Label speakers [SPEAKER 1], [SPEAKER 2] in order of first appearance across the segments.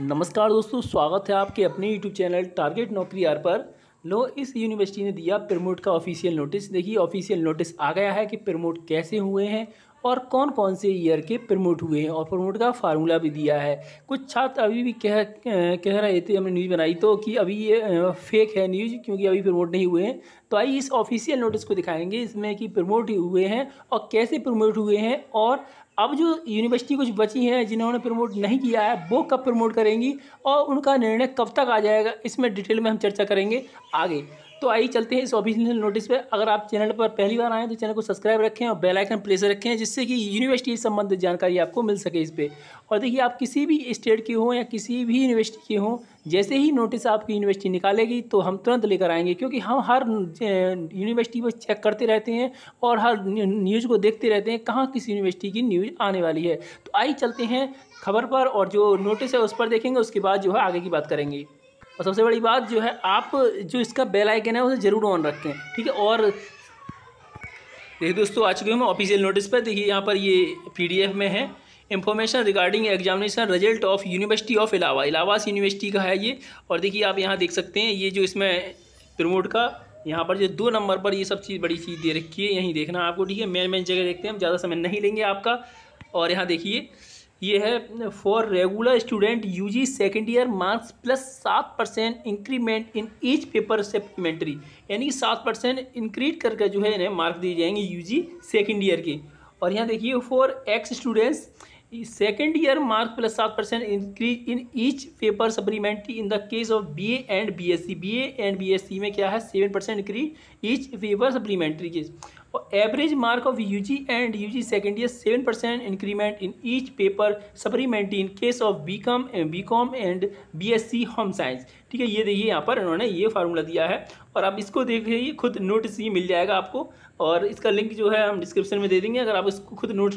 [SPEAKER 1] नमस्कार दोस्तों स्वागत है आपके अपने यूट्यूब चैनल टारगेट नौकरी आर पर लो इस यूनिवर्सिटी ने दिया प्रमोट का ऑफिशियल नोटिस देखिए ऑफिशियल नोटिस आ गया है कि प्रमोट कैसे हुए हैं और कौन कौन से ईयर के प्रमोट हुए हैं और प्रमोट का फार्मूला भी दिया है कुछ छात्र अभी भी कह कह रहे थे हमने न्यूज़ बनाई तो कि अभी ये फेक है न्यूज़ क्योंकि अभी प्रमोट नहीं हुए हैं तो आइए इस ऑफिशियल नोटिस को दिखाएंगे इसमें कि प्रमोट हुए हैं और कैसे प्रमोट हुए हैं और अब जो यूनिवर्सिटी कुछ बची हैं जिन्होंने प्रमोट नहीं किया है वो कब प्रमोट करेंगी और उनका निर्णय कब तक आ जाएगा इसमें डिटेल में हम चर्चा करेंगे आगे तो आइए चलते हैं इस ऑफिशियल नोटिस पे अगर आप चैनल पर पहली बार आएँ तो चैनल को सब्सक्राइब रखें और बेल आइकन प्रेस रखें जिससे कि यूनिवर्सिटी संबंधित जानकारी आपको मिल सके इस पर और देखिए आप किसी भी स्टेट के हों या किसी भी यूनिवर्सिटी के हों जैसे ही नोटिस आपकी यूनिवर्सिटी निकालेगी तो हम तुरंत लेकर आएंगे क्योंकि हम हर यूनिवर्सिटी पर चेक करते रहते हैं और हर न्यूज़ को देखते रहते हैं कहाँ किस यूनिवर्सिटी की न्यूज़ आने वाली है तो आइए चलते हैं खबर पर और जो नोटिस है उस पर देखेंगे उसके बाद जो है आगे की बात करेंगे और सबसे बड़ी बात जो है आप जो इसका बेल आइकन है उसे ज़रूर ऑन रखें ठीक है और देखिए दोस्तों आ चुके हैं ऑफिशियल नोटिस पर देखिए यहाँ पर ये पीडीएफ में है information regarding examination result of university of Allahabad Allahabad university का है ये और देखिए आप यहाँ देख सकते हैं ये जो इसमें प्रमोट का यहाँ पर जो दो नंबर पर ये सब चीज़ बड़ी चीज़ दे रखी है यहीं देखना आपको ठीक है मेन मेन जगह देखते हैं हम ज़्यादा समय नहीं लेंगे आपका और यहाँ देखिए ये है for regular student UG second year marks plus सात percent increment in each paper supplementary यानी सात परसेंट इंक्रीज करके जो है इन्हें मार्क्स दिए जाएंगे यूजी सेकेंड ईयर के और यहाँ देखिए for ex students second year marks plus सात percent increase in each paper supplementary in the case of B and B S C B A and B S C में क्या है seven percent increase each paper supplementary के और average mark of UG and UG second year seven percent increment in each paper supplement in case of B com B com and B S C home science ठीक है ये देखिए यहाँ पर इन्होंने ये फार्मूला दिया है और आप इसको देख लीजिए खुद नोटिस ये मिल जाएगा आपको और इसका लिंक जो है हम डिस्क्रिप्शन में दे देंगे अगर आप इसको खुद नोट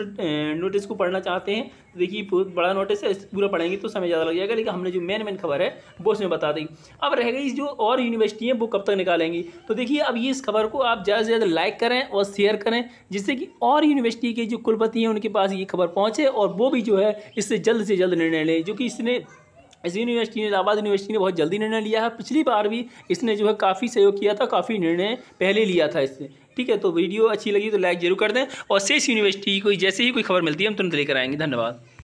[SPEAKER 1] नोटिस को पढ़ना चाहते हैं तो देखिए बहुत बड़ा नोटिस है पूरा पढ़ेंगे तो समय ज़्यादा लग जाएगा लेकिन हमने जो मेन मेन खबर है वो उसमें बता दी अब रह गई जो और यूनिवर्सिटी है वो कब तक निकालेंगी तो देखिए अब ये इस खबर को आप ज़्यादा से ज़्यादा लाइक करें और शेयर करें जिससे कि और यूनिवर्सिटी के जो कुलपति हैं उनके पास ये खबर पहुँचे और वो भी जो है इससे जल्द से जल्द निर्णय लें जो कि इसने इसी यूनिवर्सिटी ने इलाहाबाद यूनिवर्सिटी ने बहुत जल्दी निर्णय लिया है पिछली बार भी इसने जो है काफ़ी सहयोग किया था काफ़ी निर्णय पहले लिया था इसने ठीक है तो वीडियो अच्छी लगी तो लाइक जरूर कर दें और शेष यूनिवर्सिटी कोई जैसे ही कोई खबर मिलती है हम तुरंत लेकर आएंगे धन्यवाद